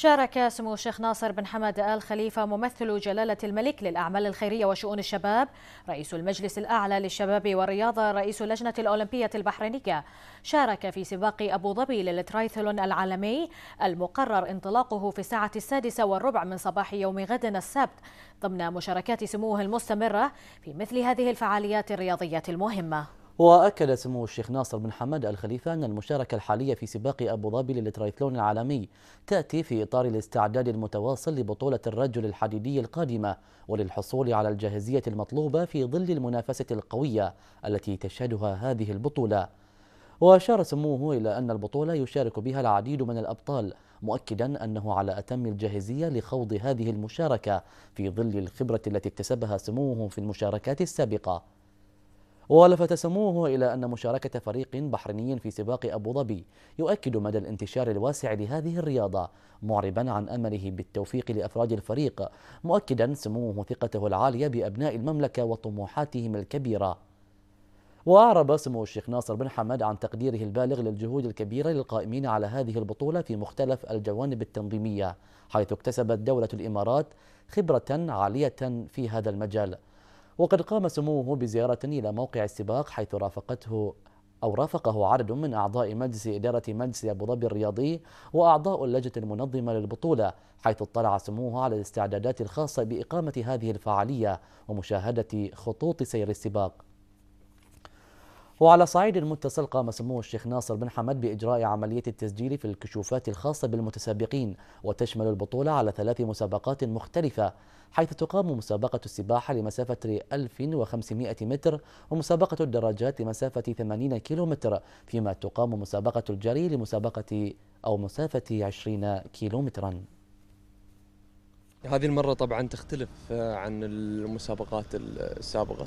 شارك سمو الشيخ ناصر بن حمد آل خليفة ممثل جلالة الملك للأعمال الخيرية وشؤون الشباب رئيس المجلس الأعلى للشباب والرياضة رئيس اللجنة الأولمبية البحرينية شارك في سباق أبو ظبي للترايثلون العالمي المقرر انطلاقه في الساعة السادسة والربع من صباح يوم غد السبت ضمن مشاركات سموه المستمرة في مثل هذه الفعاليات الرياضية المهمة وأكد سمو الشيخ ناصر بن حمد الخليفة أن المشاركة الحالية في سباق أبو ظبي للترايثلون العالمي تأتي في إطار الاستعداد المتواصل لبطولة الرجل الحديدي القادمة وللحصول على الجاهزية المطلوبة في ظل المنافسة القوية التي تشهدها هذه البطولة وأشار سموه إلى أن البطولة يشارك بها العديد من الأبطال مؤكدا أنه على أتم الجاهزية لخوض هذه المشاركة في ظل الخبرة التي اكتسبها سموه في المشاركات السابقة ولفت سموه إلى أن مشاركة فريق بحريني في سباق أبو ظبي يؤكد مدى الانتشار الواسع لهذه الرياضة معربا عن أمله بالتوفيق لأفراد الفريق مؤكدا سموه ثقته العالية بأبناء المملكة وطموحاتهم الكبيرة وأعرب سمو الشيخ ناصر بن حمد عن تقديره البالغ للجهود الكبيرة للقائمين على هذه البطولة في مختلف الجوانب التنظيمية حيث اكتسبت دولة الإمارات خبرة عالية في هذا المجال وقد قام سموه بزيارة إلى موقع السباق حيث رافقته أو رافقه عدد من أعضاء مجلس إدارة مجلس أبو ظبي الرياضي وأعضاء اللجنة المنظمة للبطولة حيث اطلع سموه على الاستعدادات الخاصة بإقامة هذه الفعالية ومشاهدة خطوط سير السباق وعلى صعيد المتصل قام سمو الشيخ ناصر بن حمد بإجراء عملية التسجيل في الكشوفات الخاصة بالمتسابقين وتشمل البطولة على ثلاث مسابقات مختلفة حيث تقام مسابقة السباحة لمسافة 1500 متر ومسابقة الدراجات لمسافة 80 كيلو متر فيما تقام مسابقة الجري لمسابقة أو مسافة 20 كيلو مترا هذه المرة طبعا تختلف عن المسابقات السابقة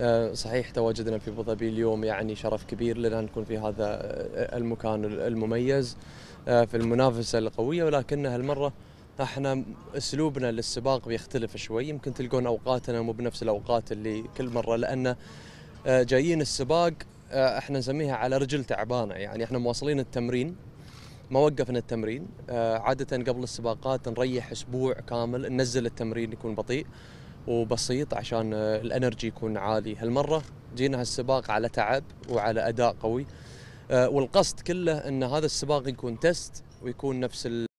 آه، صحيح تواجدنا في ابو ظبي اليوم يعني شرف كبير لنا نكون في هذا آه، المكان المميز آه، في المنافسه القويه ولكن هالمره احنا اسلوبنا للسباق بيختلف شوي يمكن تلقون اوقاتنا مو بنفس الاوقات اللي كل مره لان جايين السباق احنا نسميها على رجل تعبانه يعني احنا مواصلين التمرين ما وقفنا التمرين عاده قبل السباقات نريح اسبوع كامل ننزل التمرين يكون بطيء وبسيط عشان الانرجي يكون عالي هالمره جينا هالسباق على تعب وعلى اداء قوي آه، والقصد كله ان هذا السباق يكون تست ويكون نفس